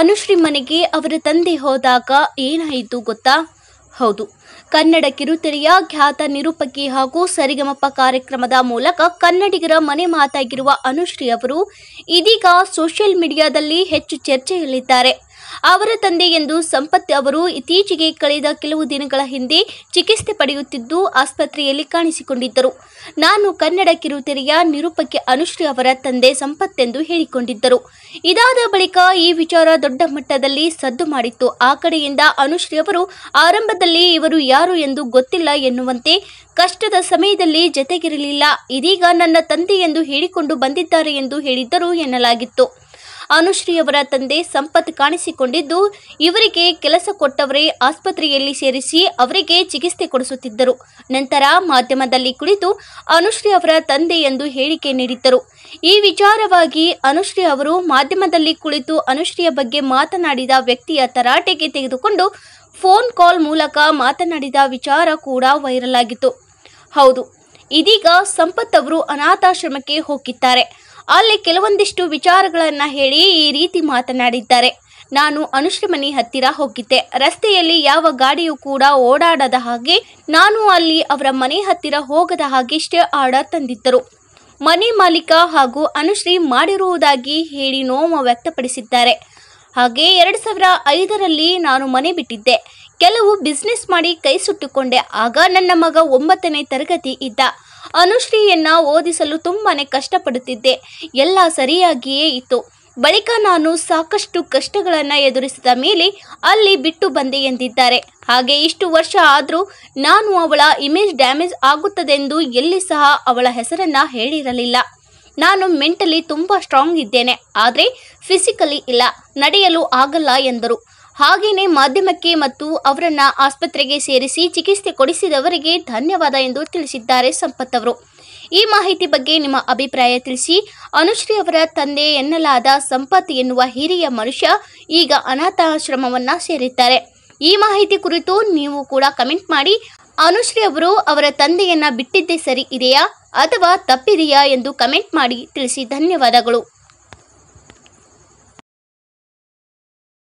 ಅನುಶ್ರೀ ಮನೆಗೆ ಅವರ ತಂದೆ ಹೋದಾಗ ಏನಾಯಿತು ಗೊತ್ತಾ ಹೌದು ಕನ್ನಡ ಕಿರುತೆರೆಯ ಖ್ಯಾತ ನಿರೂಪಕಿ ಹಾಗೂ ಸರಿಗಮಪ ಕಾರ್ಯಕ್ರಮದ ಮೂಲಕ ಕನ್ನಡಿಗರ ಮನೆ ಮಾತಾಗಿರುವ ಅನುಶ್ರೀ ಅವರು ಇದೀಗ ಸೋಷಿಯಲ್ ಮೀಡಿಯಾದಲ್ಲಿ ಹೆಚ್ಚು ಚರ್ಚೆಯಲ್ಲಿದ್ದಾರೆ ಅವರ ತಂದೆ ಎಂದು ಸಂಪತ್ ಅವರು ಇತ್ತೀಚೆಗೆ ಕಳೆದ ಕೆಲವು ದಿನಗಳ ಹಿಂದೆ ಚಿಕಿತ್ಸೆ ಪಡೆಯುತ್ತಿದ್ದು ಆಸ್ಪತ್ರೆಯಲ್ಲಿ ಕಾಣಿಸಿಕೊಂಡಿದ್ದರು ನಾನು ಕನ್ನಡ ಕಿರುತೆರೆಯ ನಿರೂಪಕಿ ಅನುಶ್ರೀ ಅವರ ತಂದೆ ಸಂಪತ್ ಎಂದು ಹೇಳಿಕೊಂಡಿದ್ದರು ಇದಾದ ಬಳಿಕ ಈ ವಿಚಾರ ದೊಡ್ಡ ಮಟ್ಟದಲ್ಲಿ ಸದ್ದು ಮಾಡಿತ್ತು ಆ ಕಡೆಯಿಂದ ಅನುಶ್ರೀ ಅವರು ಆರಂಭದಲ್ಲಿ ಇವರು ಯಾರು ಎಂದು ಗೊತ್ತಿಲ್ಲ ಎನ್ನುವಂತೆ ಕಷ್ಟದ ಸಮಯದಲ್ಲಿ ಜತೆಗಿರಲಿಲ್ಲ ಇದೀಗ ನನ್ನ ತಂದೆ ಎಂದು ಹೇಳಿಕೊಂಡು ಬಂದಿದ್ದಾರೆ ಎಂದು ಹೇಳಿದ್ದರು ಎನ್ನಲಾಗಿತ್ತು ಅನುಶ್ರೀ ಅವರ ತಂದೆ ಸಂಪತ್ ಕಾಣಿಸಿಕೊಂಡಿದ್ದು ಇವರಿಗೆ ಕೆಲಸ ಕೊಟ್ಟವರೇ ಆಸ್ಪತ್ರೆಯಲ್ಲಿ ಸೇರಿಸಿ ಅವರಿಗೆ ಚಿಕಿತ್ಸೆ ಕೊಡಿಸುತ್ತಿದ್ದರು ನಂತರ ಮಾಧ್ಯಮದಲ್ಲಿ ಕುಳಿತು ಅನುಶ್ರೀ ಅವರ ತಂದೆ ಎಂದು ಹೇಳಿಕೆ ನೀಡಿದ್ದರು ಈ ವಿಚಾರವಾಗಿ ಅನುಶ್ರೀ ಅವರು ಮಾಧ್ಯಮದಲ್ಲಿ ಕುಳಿತು ಅನುಶ್ರೀಯ ಬಗ್ಗೆ ಮಾತನಾಡಿದ ವ್ಯಕ್ತಿಯ ತರಾಟೆಗೆ ತೆಗೆದುಕೊಂಡು ಫೋನ್ ಕಾಲ್ ಮೂಲಕ ಮಾತನಾಡಿದ ವಿಚಾರ ಕೂಡ ವೈರಲ್ ಆಗಿತ್ತು ಹೌದು ಇದೀಗ ಸಂಪತ್ ಅವರು ಅನಾಥಾಶ್ರಮಕ್ಕೆ ಹೋಗಿದ್ದಾರೆ ಅಲ್ಲಿ ಕೆಲವೊಂದಿಷ್ಟು ವಿಚಾರಗಳನ್ನು ಹೇಳಿ ಈ ರೀತಿ ಮಾತನಾಡಿದ್ದಾರೆ ನಾನು ಅನುಶ್ರಮನಿ ಹತ್ತಿರ ಹೋಗಿದ್ದೆ ರಸ್ತೆಯಲ್ಲಿ ಯಾವ ಗಾಡಿಯೂ ಕೂಡ ಓಡಾಡದ ಹಾಗೆ ನಾನು ಅಲ್ಲಿ ಅವರ ಮನೆ ಹತ್ತಿರ ಹೋಗದ ಹಾಗೆ ಹಾಗೆಷ್ಟೇ ಆರ್ಡರ್ ತಂದಿದ್ದರು ಮನೆ ಮಾಲೀಕ ಹಾಗೂ ಅನುಶ್ರೀ ಮಾಡಿರುವುದಾಗಿ ಹೇಳಿ ನೋಮ ವ್ಯಕ್ತಪಡಿಸಿದ್ದಾರೆ ಹಾಗೆ ಎರಡು ಸಾವಿರ ಐದರಲ್ಲಿ ನಾನು ಮನೆ ಬಿಟ್ಟಿದ್ದೆ ಕೆಲವು ಬಿಸ್ನೆಸ್ ಮಾಡಿ ಕೈ ಸುಟ್ಟುಕೊಂಡೆ ಆಗ ನನ್ನ ಮಗ ಒಂಬತ್ತನೇ ತರಗತಿ ಇದ್ದ ಅನುಶ್ರೀಯನ್ನ ಓದಿಸಲು ತುಂಬಾನೇ ಕಷ್ಟಪಡುತ್ತಿದ್ದೆ ಎಲ್ಲ ಸರಿಯಾಗಿಯೇ ಇತ್ತು ಬಳಿಕ ನಾನು ಸಾಕಷ್ಟು ಕಷ್ಟಗಳನ್ನು ಎದುರಿಸಿದ ಮೇಲೆ ಅಲ್ಲಿ ಬಿಟ್ಟು ಬಂದೆ ಎಂದಿದ್ದಾರೆ ಹಾಗೆ ಇಷ್ಟು ವರ್ಷ ಆದರೂ ನಾನು ಅವಳ ಇಮೇಜ್ ಡ್ಯಾಮೇಜ್ ಆಗುತ್ತದೆಂದು ಎಲ್ಲಿ ಸಹ ಅವಳ ಹೆಸರನ್ನ ಹೇಳಿರಲಿಲ್ಲ ನಾನು ಮೆಂಟಲಿ ತುಂಬ ಸ್ಟ್ರಾಂಗ್ ಇದ್ದೇನೆ ಆದರೆ ಫಿಸಿಕಲಿ ಇಲ್ಲ ನಡೆಯಲು ಆಗಲ್ಲ ಎಂದರು ಹಾಗೆಯೇ ಮಾಧ್ಯಮಕ್ಕೆ ಮತ್ತು ಅವರನ್ನ ಆಸ್ಪತ್ರೆಗೆ ಸೇರಿಸಿ ಚಿಕಿತ್ಸೆ ಕೊಡಿಸಿದವರಿಗೆ ಧನ್ಯವಾದ ಎಂದು ತಿಳಿಸಿದ್ದಾರೆ ಸಂಪತ್ ಅವರು ಈ ಮಾಹಿತಿ ಬಗ್ಗೆ ನಿಮ್ಮ ಅಭಿಪ್ರಾಯ ತಿಳಿಸಿ ಅನುಶ್ರೀ ಅವರ ತಂದೆ ಎನ್ನಲಾದ ಸಂಪತ್ ಎನ್ನುವ ಹಿರಿಯ ಮನುಷ್ಯ ಈಗ ಅನಾಥಾಶ್ರಮವನ್ನ ಸೇರಿದ್ದಾರೆ ಈ ಮಾಹಿತಿ ಕುರಿತು ನೀವು ಕೂಡ ಕಮೆಂಟ್ ಮಾಡಿ ಅನುಶ್ರೀ ಅವರು ಅವರ ತಂದೆಯನ್ನ ಬಿಟ್ಟಿದ್ದೇ ಸರಿ ಇದೆಯಾ ಅಥವಾ ತಪ್ಪಿದೆಯಾ ಎಂದು ಕಮೆಂಟ್ ಮಾಡಿ ತಿಳಿಸಿ ಧನ್ಯವಾದಗಳು